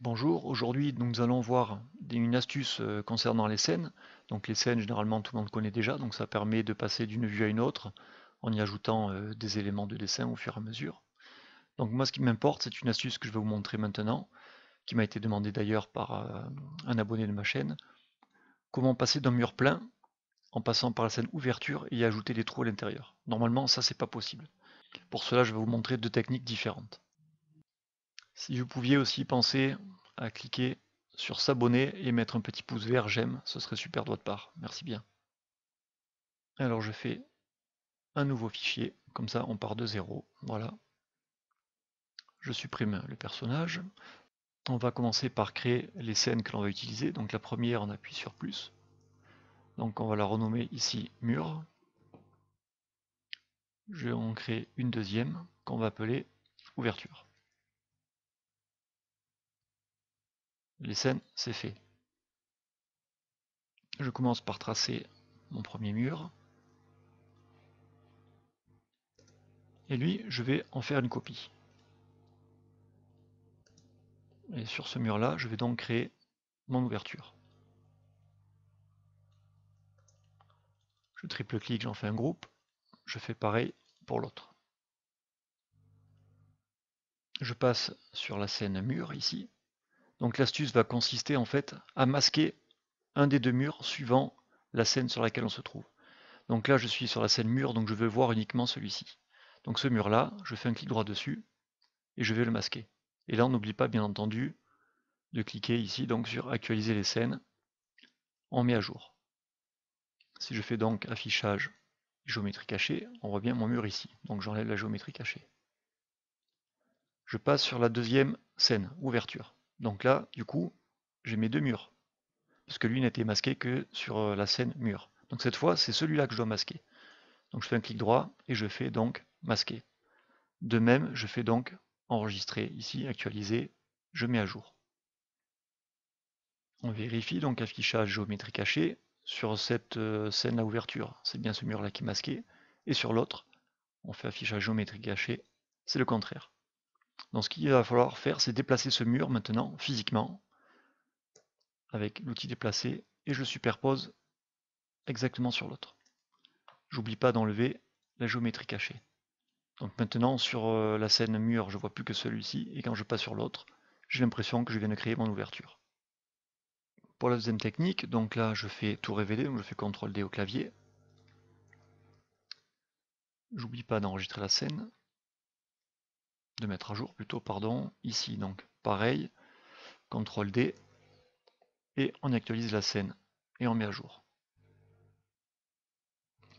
bonjour. Aujourd'hui, nous allons voir une astuce euh, concernant les scènes. Donc les scènes, généralement, tout le monde connaît déjà, donc ça permet de passer d'une vue à une autre en y ajoutant euh, des éléments de dessin au fur et à mesure. Donc moi, ce qui m'importe, c'est une astuce que je vais vous montrer maintenant, qui m'a été demandée d'ailleurs par euh, un abonné de ma chaîne. Comment passer d'un mur plein en passant par la scène ouverture et y ajouter des trous à l'intérieur. Normalement, ça, c'est pas possible. Pour cela, je vais vous montrer deux techniques différentes. Si vous pouviez aussi penser à cliquer sur s'abonner et mettre un petit pouce vert j'aime, ce serait super de part. Merci bien. Alors je fais un nouveau fichier, comme ça on part de zéro. Voilà. Je supprime le personnage. On va commencer par créer les scènes que l'on va utiliser. Donc la première, on appuie sur plus. Donc on va la renommer ici mur. Je, vais en créer une deuxième qu'on va appeler ouverture. les scènes, c'est fait. Je commence par tracer mon premier mur. Et lui, je vais en faire une copie. Et sur ce mur-là, je vais donc créer mon ouverture. Je triple clic j'en fais un groupe. Je fais pareil pour l'autre. Je passe sur la scène mur ici. Donc l'astuce va consister en fait à masquer un des deux murs suivant la scène sur laquelle on se trouve. Donc là je suis sur la scène mur, donc je veux voir uniquement celui-ci. Donc ce mur là, je fais un clic droit dessus et je vais le masquer. Et là on n'oublie pas bien entendu de cliquer ici donc sur actualiser les scènes, on met à jour. Si je fais donc affichage géométrie cachée, on voit bien mon mur ici, donc j'enlève la géométrie cachée. Je passe sur la deuxième scène, ouverture. Donc là, du coup, j'ai mes deux murs. Parce que lui n'était masqué que sur euh, la scène mur. Donc cette fois, c'est celui-là que je dois masquer. Donc je fais un clic droit et je fais donc masquer. De même, je fais donc enregistrer ici, actualiser, je mets à jour. On vérifie donc affichage géométrie cachée sur cette euh, scène à ouverture, c'est bien ce mur là qui est masqué, et sur l'autre, on fait affichage géométrie cachée, c'est le contraire. Donc ce qu'il va falloir faire, c'est déplacer ce mur maintenant, physiquement, avec l'outil déplacer, et je superpose exactement sur l'autre. J'oublie pas d'enlever la géométrie cachée. Donc maintenant, sur euh, la scène mur, je ne vois plus que celui-ci, et quand je passe sur l'autre, j'ai l'impression que je viens de créer mon ouverture. Pour la deuxième technique, donc là je fais tout révéler, donc je fais CTRL D au clavier. J'oublie pas d'enregistrer la scène de mettre à jour plutôt, pardon, ici. Donc pareil, CTRL D, et on actualise la scène, et on met à jour.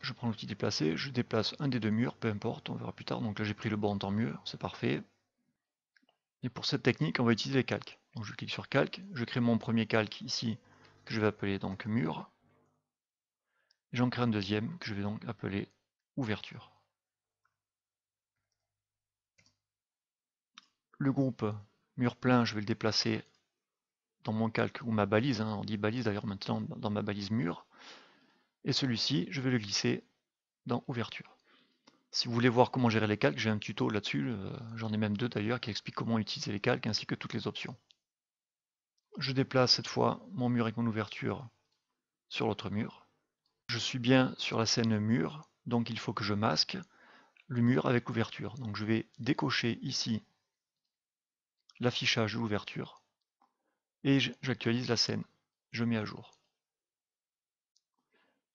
Je prends l'outil déplacer, je déplace un des deux murs, peu importe, on verra plus tard. Donc là j'ai pris le bon tant mieux, c'est parfait. Et pour cette technique, on va utiliser les calques. Donc je clique sur calque, je crée mon premier calque ici, que je vais appeler donc mur. J'en crée un deuxième, que je vais donc appeler ouverture. le groupe mur plein, je vais le déplacer dans mon calque ou ma balise, hein. on dit balise d'ailleurs maintenant dans ma balise mur, et celui-ci, je vais le glisser dans ouverture. Si vous voulez voir comment gérer les calques, j'ai un tuto là-dessus, euh, j'en ai même deux d'ailleurs, qui expliquent comment utiliser les calques ainsi que toutes les options. Je déplace cette fois mon mur et mon ouverture sur l'autre mur. Je suis bien sur la scène mur, donc il faut que je masque le mur avec l'ouverture. Donc je vais décocher ici l'affichage ouverture Et j'actualise la scène. Je mets à jour.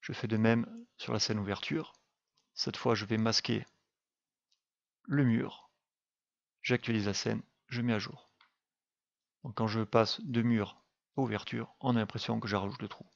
Je fais de même sur la scène ouverture. Cette fois, je vais masquer le mur. J'actualise la scène. Je mets à jour. quand je passe de mur à ouverture, on a l'impression que j'arrange le trou.